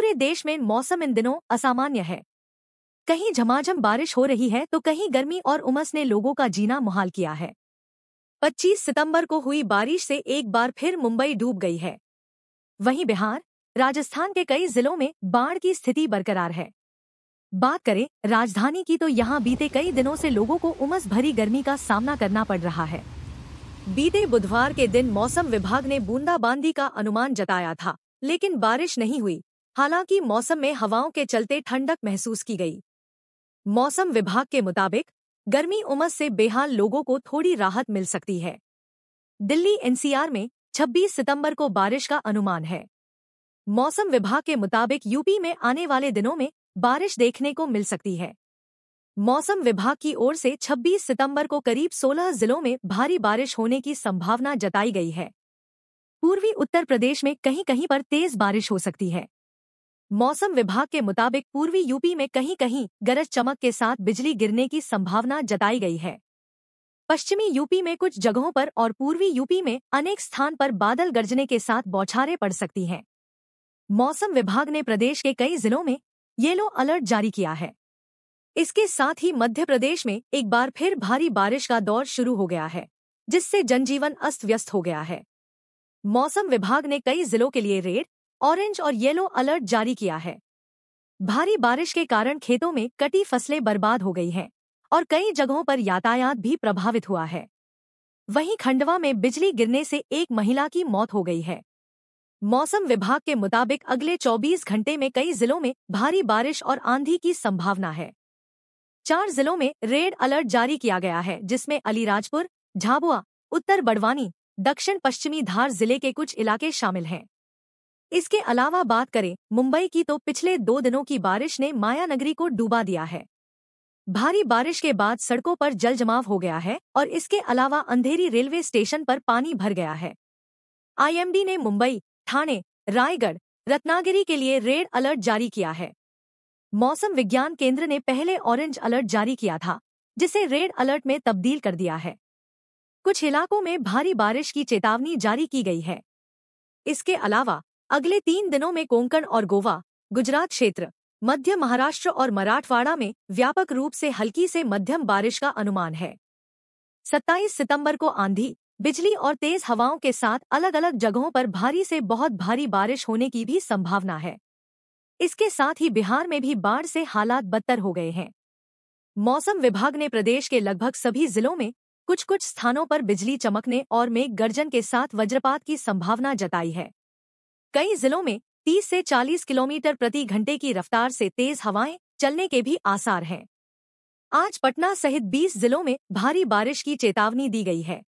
पूरे देश में मौसम इन दिनों असामान्य है कहीं झमाझम बारिश हो रही है तो कहीं गर्मी और उमस ने लोगों का जीना मुहाल किया है 25 सितंबर को हुई बारिश से एक बार फिर मुंबई डूब गई है वहीं बिहार राजस्थान के कई जिलों में बाढ़ की स्थिति बरकरार है बात करें राजधानी की तो यहाँ बीते कई दिनों से लोगों को उमस भरी गर्मी का सामना करना पड़ रहा है बीते बुधवार के दिन मौसम विभाग ने बूंदाबांदी का अनुमान जताया था लेकिन बारिश नहीं हुई हालांकि मौसम में हवाओं के चलते ठंडक महसूस की गई मौसम विभाग के मुताबिक गर्मी उमस से बेहाल लोगों को थोड़ी राहत मिल सकती है दिल्ली एनसीआर में 26 सितंबर को बारिश का अनुमान है मौसम विभाग के मुताबिक यूपी में आने वाले दिनों में बारिश देखने को मिल सकती है मौसम विभाग की ओर से 26 सितंबर को करीब 16 जिलों में भारी बारिश होने की संभावना जताई गई है पूर्वी उत्तर प्रदेश में कहीं कहीं पर तेज बारिश हो सकती है मौसम विभाग के मुताबिक पूर्वी यूपी में कहीं कहीं गरज चमक के साथ बिजली गिरने की संभावना जताई गई है पश्चिमी यूपी में कुछ जगहों पर और पूर्वी यूपी में अनेक स्थान पर बादल गरजने के साथ बौछारें पड़ सकती हैं मौसम विभाग ने प्रदेश के कई जिलों में येलो अलर्ट जारी किया है इसके साथ ही मध्य प्रदेश में एक बार फिर भारी बारिश का दौर शुरू हो गया है जिससे जनजीवन अस्त व्यस्त हो गया है मौसम विभाग ने कई जिलों के लिए रेड ऑरेंज और येलो अलर्ट जारी किया है भारी बारिश के कारण खेतों में कटी फसलें बर्बाद हो गई हैं और कई जगहों पर यातायात भी प्रभावित हुआ है वहीं खंडवा में बिजली गिरने से एक महिला की मौत हो गई है मौसम विभाग के मुताबिक अगले 24 घंटे में कई जिलों में भारी बारिश और आंधी की संभावना है चार जिलों में रेड अलर्ट जारी किया गया है जिसमें अलीराजपुर झाबुआ उत्तर बड़वानी दक्षिण पश्चिमी धार जिले के कुछ इलाके शामिल हैं इसके अलावा बात करें मुंबई की तो पिछले दो दिनों की बारिश ने माया नगरी को डूबा दिया है भारी बारिश के बाद सड़कों पर जल जमाव हो गया है और इसके अलावा अंधेरी रेलवे स्टेशन पर पानी भर गया है आईएमडी ने मुंबई थाने रायगढ़ रत्नागिरी के लिए रेड अलर्ट जारी किया है मौसम विज्ञान केंद्र ने पहले ऑरेंज अलर्ट जारी किया था जिसे रेड अलर्ट में तब्दील कर दिया है कुछ इलाकों में भारी बारिश की चेतावनी जारी की गई है इसके अलावा अगले तीन दिनों में कोंकण और गोवा गुजरात क्षेत्र मध्य महाराष्ट्र और मराठवाड़ा में व्यापक रूप से हल्की से मध्यम बारिश का अनुमान है 27 सितंबर को आंधी बिजली और तेज हवाओं के साथ अलग अलग जगहों पर भारी से बहुत भारी बारिश होने की भी संभावना है इसके साथ ही बिहार में भी बाढ़ से हालात बदतर हो गए हैं मौसम विभाग ने प्रदेश के लगभग सभी जिलों में कुछ कुछ स्थानों पर बिजली चमकने और मेघ गर्जन के साथ वज्रपात की संभावना जताई है कई जिलों में 30 से 40 किलोमीटर प्रति घंटे की रफ्तार से तेज हवाएं चलने के भी आसार हैं आज पटना सहित 20 जिलों में भारी बारिश की चेतावनी दी गई है